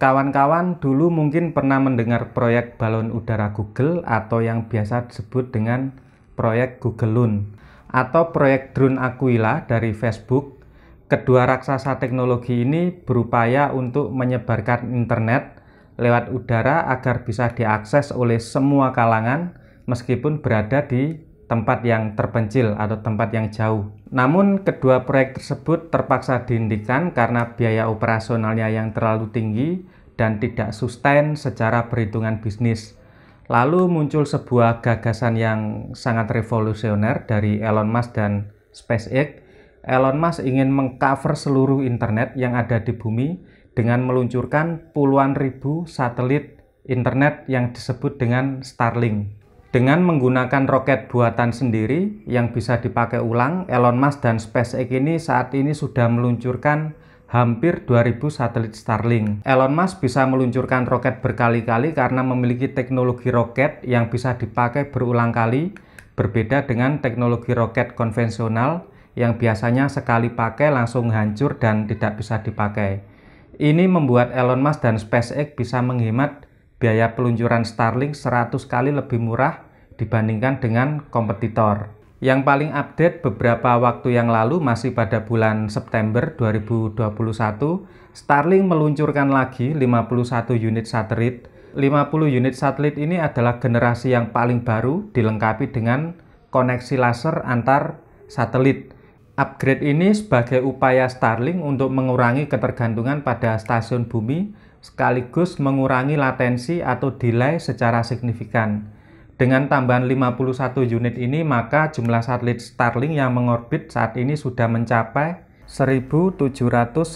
Kawan-kawan dulu mungkin pernah mendengar proyek balon udara Google atau yang biasa disebut dengan proyek Google Loon atau proyek drone Aquila dari Facebook. Kedua raksasa teknologi ini berupaya untuk menyebarkan internet lewat udara agar bisa diakses oleh semua kalangan meskipun berada di tempat yang terpencil atau tempat yang jauh. Namun kedua proyek tersebut terpaksa dihentikan karena biaya operasionalnya yang terlalu tinggi dan tidak sustain secara perhitungan bisnis. Lalu muncul sebuah gagasan yang sangat revolusioner dari Elon Musk dan SpaceX. Elon Musk ingin mengcover seluruh internet yang ada di bumi dengan meluncurkan puluhan ribu satelit internet yang disebut dengan Starlink. Dengan menggunakan roket buatan sendiri yang bisa dipakai ulang, Elon Musk dan SpaceX ini saat ini sudah meluncurkan hampir 2000 satelit Starlink. Elon Musk bisa meluncurkan roket berkali-kali karena memiliki teknologi roket yang bisa dipakai berulang kali, berbeda dengan teknologi roket konvensional yang biasanya sekali pakai langsung hancur dan tidak bisa dipakai. Ini membuat Elon Musk dan SpaceX bisa menghemat biaya peluncuran Starlink 100 kali lebih murah dibandingkan dengan kompetitor. Yang paling update beberapa waktu yang lalu masih pada bulan September 2021, Starlink meluncurkan lagi 51 unit satelit. 50 unit satelit ini adalah generasi yang paling baru dilengkapi dengan koneksi laser antar satelit. Upgrade ini sebagai upaya Starlink untuk mengurangi ketergantungan pada stasiun bumi sekaligus mengurangi latensi atau delay secara signifikan. Dengan tambahan 51 unit ini, maka jumlah satelit Starlink yang mengorbit saat ini sudah mencapai 1791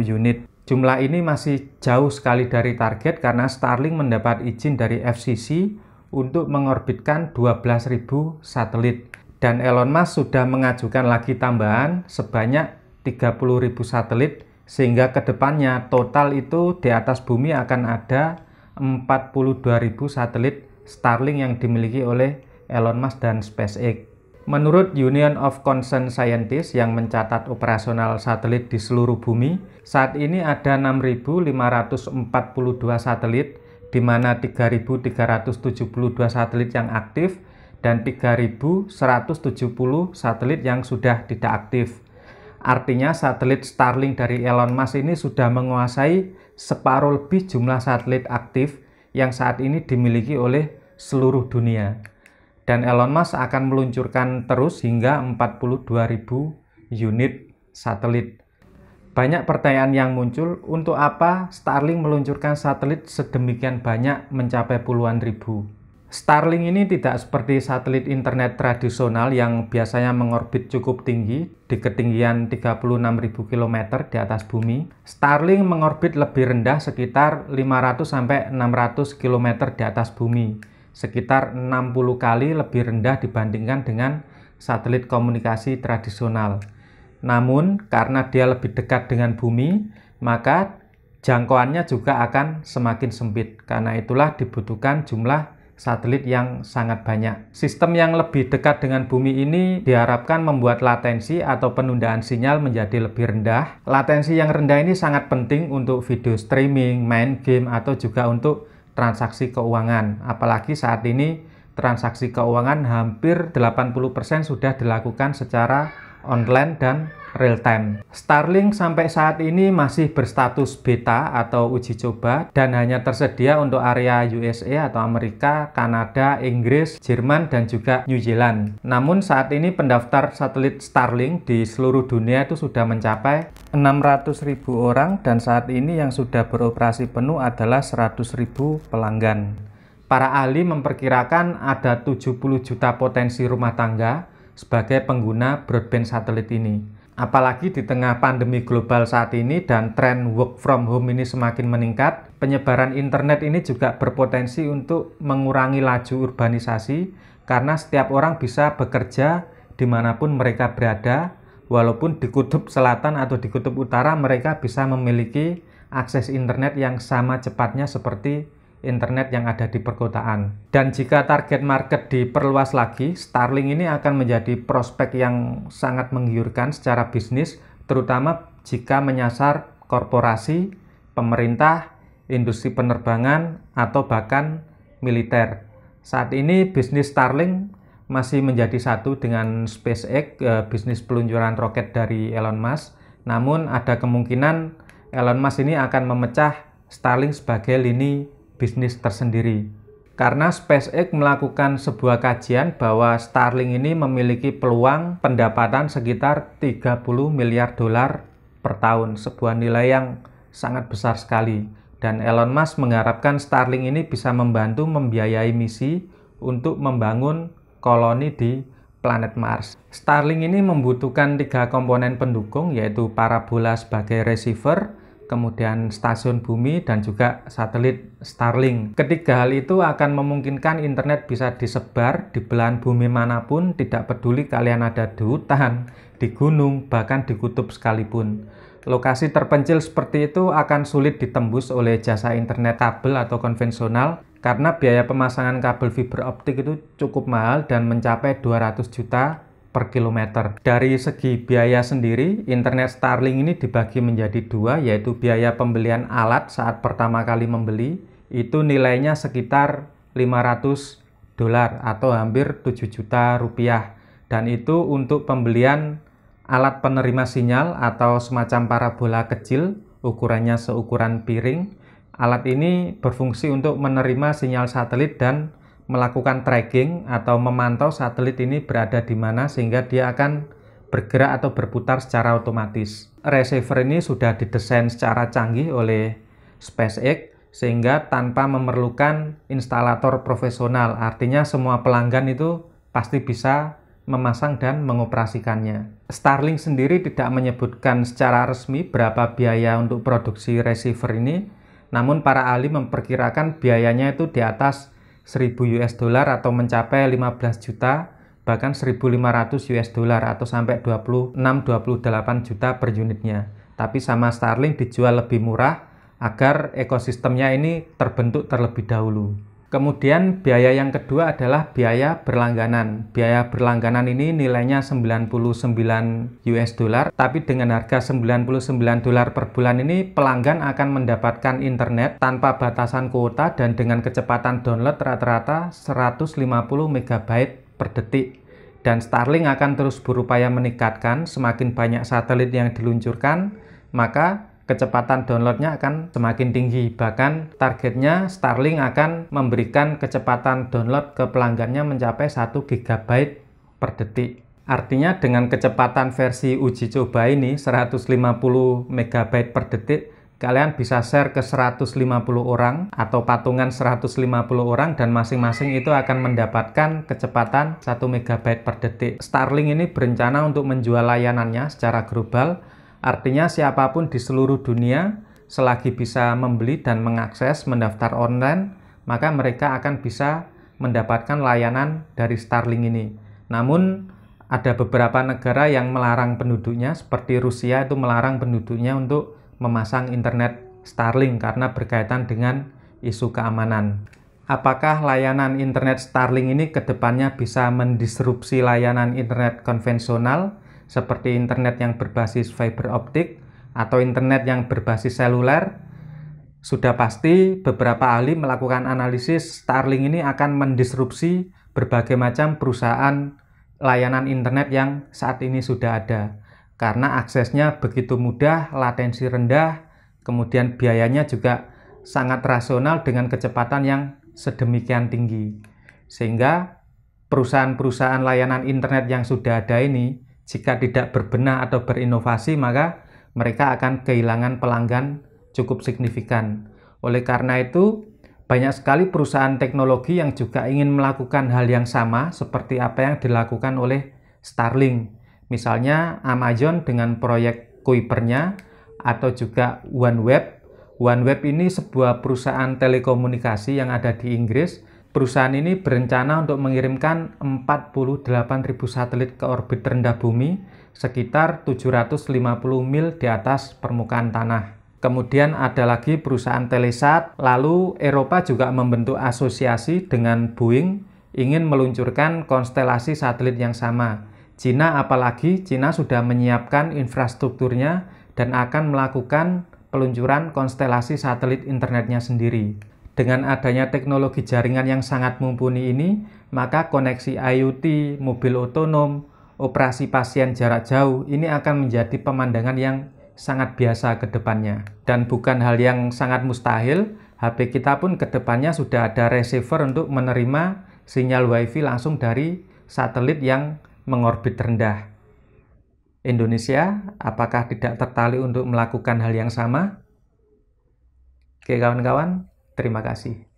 unit. Jumlah ini masih jauh sekali dari target karena Starlink mendapat izin dari FCC untuk mengorbitkan 12.000 satelit. Dan Elon Musk sudah mengajukan lagi tambahan sebanyak 30.000 satelit sehingga kedepannya total itu di atas bumi akan ada 42.000 satelit Starlink yang dimiliki oleh Elon Musk dan SpaceX. Menurut Union of Concerned Scientists yang mencatat operasional satelit di seluruh bumi, saat ini ada 6.542 satelit, di mana 3.372 satelit yang aktif dan 3.170 satelit yang sudah tidak aktif. Artinya satelit Starlink dari Elon Musk ini sudah menguasai separuh lebih jumlah satelit aktif yang saat ini dimiliki oleh seluruh dunia. Dan Elon Musk akan meluncurkan terus hingga 42.000 unit satelit. Banyak pertanyaan yang muncul, untuk apa Starlink meluncurkan satelit sedemikian banyak mencapai puluhan ribu? Starlink ini tidak seperti satelit internet tradisional yang biasanya mengorbit cukup tinggi di ketinggian 36.000 km di atas bumi. Starlink mengorbit lebih rendah sekitar 500 600 km di atas bumi, sekitar 60 kali lebih rendah dibandingkan dengan satelit komunikasi tradisional. Namun, karena dia lebih dekat dengan bumi, maka jangkauannya juga akan semakin sempit. Karena itulah dibutuhkan jumlah satelit yang sangat banyak. Sistem yang lebih dekat dengan bumi ini diharapkan membuat latensi atau penundaan sinyal menjadi lebih rendah. Latensi yang rendah ini sangat penting untuk video streaming, main game, atau juga untuk transaksi keuangan. Apalagi saat ini transaksi keuangan hampir 80% sudah dilakukan secara online dan real time. Starlink sampai saat ini masih berstatus beta atau uji coba dan hanya tersedia untuk area USA atau Amerika, Kanada, Inggris, Jerman, dan juga New Zealand. Namun saat ini pendaftar satelit Starlink di seluruh dunia itu sudah mencapai 600.000 orang dan saat ini yang sudah beroperasi penuh adalah 100.000 pelanggan. Para ahli memperkirakan ada 70 juta potensi rumah tangga sebagai pengguna broadband satelit ini. Apalagi di tengah pandemi global saat ini dan tren work from home ini semakin meningkat, penyebaran internet ini juga berpotensi untuk mengurangi laju urbanisasi karena setiap orang bisa bekerja dimanapun mereka berada, walaupun di kutub selatan atau di kutub utara mereka bisa memiliki akses internet yang sama cepatnya seperti internet yang ada di perkotaan. Dan jika target market diperluas lagi, Starlink ini akan menjadi prospek yang sangat menggiurkan secara bisnis, terutama jika menyasar korporasi, pemerintah, industri penerbangan, atau bahkan militer. Saat ini bisnis Starlink masih menjadi satu dengan SpaceX, eh, bisnis peluncuran roket dari Elon Musk. Namun ada kemungkinan Elon Musk ini akan memecah Starlink sebagai lini bisnis tersendiri. Karena SpaceX melakukan sebuah kajian bahwa Starlink ini memiliki peluang pendapatan sekitar 30 miliar dolar per tahun, sebuah nilai yang sangat besar sekali. Dan Elon Musk mengharapkan Starlink ini bisa membantu membiayai misi untuk membangun koloni di planet Mars. Starlink ini membutuhkan tiga komponen pendukung yaitu parabola sebagai receiver, kemudian stasiun bumi, dan juga satelit Starlink. Ketiga hal itu akan memungkinkan internet bisa disebar di belahan bumi manapun, tidak peduli kalian ada di hutan, di gunung, bahkan di kutub sekalipun. Lokasi terpencil seperti itu akan sulit ditembus oleh jasa internet kabel atau konvensional karena biaya pemasangan kabel fiber optik itu cukup mahal dan mencapai 200 juta per kilometer. Dari segi biaya sendiri, internet Starlink ini dibagi menjadi dua, yaitu biaya pembelian alat saat pertama kali membeli, itu nilainya sekitar 500 dolar atau hampir 7 juta rupiah. Dan itu untuk pembelian alat penerima sinyal atau semacam parabola kecil, ukurannya seukuran piring. Alat ini berfungsi untuk menerima sinyal satelit dan melakukan tracking atau memantau satelit ini berada di mana sehingga dia akan bergerak atau berputar secara otomatis. Receiver ini sudah didesain secara canggih oleh SpaceX sehingga tanpa memerlukan instalator profesional. Artinya semua pelanggan itu pasti bisa memasang dan mengoperasikannya. Starlink sendiri tidak menyebutkan secara resmi berapa biaya untuk produksi receiver ini, namun para ahli memperkirakan biayanya itu di atas 1000 US dollar atau mencapai 15 juta bahkan 1500 US dollar atau sampai 26 28 juta per unitnya. Tapi sama Starlink dijual lebih murah agar ekosistemnya ini terbentuk terlebih dahulu. Kemudian biaya yang kedua adalah biaya berlangganan. Biaya berlangganan ini nilainya 99 US dollar, tapi dengan harga 99 dolar per bulan ini pelanggan akan mendapatkan internet tanpa batasan kuota dan dengan kecepatan download rata-rata 150 MB per detik. Dan Starlink akan terus berupaya meningkatkan semakin banyak satelit yang diluncurkan, maka kecepatan downloadnya akan semakin tinggi. Bahkan targetnya Starlink akan memberikan kecepatan download ke pelanggannya mencapai 1 GB per detik. Artinya dengan kecepatan versi uji coba ini 150 MB per detik, kalian bisa share ke 150 orang atau patungan 150 orang dan masing-masing itu akan mendapatkan kecepatan 1 MB per detik. Starlink ini berencana untuk menjual layanannya secara global Artinya siapapun di seluruh dunia selagi bisa membeli dan mengakses mendaftar online, maka mereka akan bisa mendapatkan layanan dari Starlink ini. Namun ada beberapa negara yang melarang penduduknya seperti Rusia itu melarang penduduknya untuk memasang internet Starlink karena berkaitan dengan isu keamanan. Apakah layanan internet Starlink ini kedepannya bisa mendisrupsi layanan internet konvensional? seperti internet yang berbasis fiber optik atau internet yang berbasis seluler, sudah pasti beberapa ahli melakukan analisis Starlink ini akan mendisrupsi berbagai macam perusahaan layanan internet yang saat ini sudah ada. Karena aksesnya begitu mudah, latensi rendah, kemudian biayanya juga sangat rasional dengan kecepatan yang sedemikian tinggi. Sehingga perusahaan-perusahaan layanan internet yang sudah ada ini jika tidak berbenah atau berinovasi, maka mereka akan kehilangan pelanggan cukup signifikan. Oleh karena itu, banyak sekali perusahaan teknologi yang juga ingin melakukan hal yang sama seperti apa yang dilakukan oleh Starlink. Misalnya Amazon dengan proyek Kuipernya atau juga OneWeb. OneWeb ini sebuah perusahaan telekomunikasi yang ada di Inggris perusahaan ini berencana untuk mengirimkan 48.000 satelit ke orbit rendah bumi sekitar 750 mil di atas permukaan tanah. Kemudian ada lagi perusahaan Telesat, lalu Eropa juga membentuk asosiasi dengan Boeing ingin meluncurkan konstelasi satelit yang sama. Cina apalagi Cina sudah menyiapkan infrastrukturnya dan akan melakukan peluncuran konstelasi satelit internetnya sendiri. Dengan adanya teknologi jaringan yang sangat mumpuni ini, maka koneksi IoT, mobil otonom, operasi pasien jarak jauh ini akan menjadi pemandangan yang sangat biasa ke depannya. Dan bukan hal yang sangat mustahil, HP kita pun ke depannya sudah ada receiver untuk menerima sinyal WiFi langsung dari satelit yang mengorbit rendah. Indonesia, apakah tidak tertali untuk melakukan hal yang sama? Oke kawan-kawan, Terima kasih.